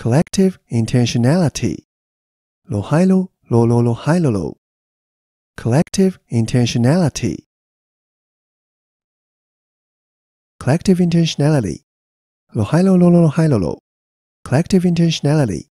collective intentionality. Lohailo, lo lo lo lo lo. Collective intentionality. Collective intentionality. Lohailo, lo lo lo lo. Collective intentionality.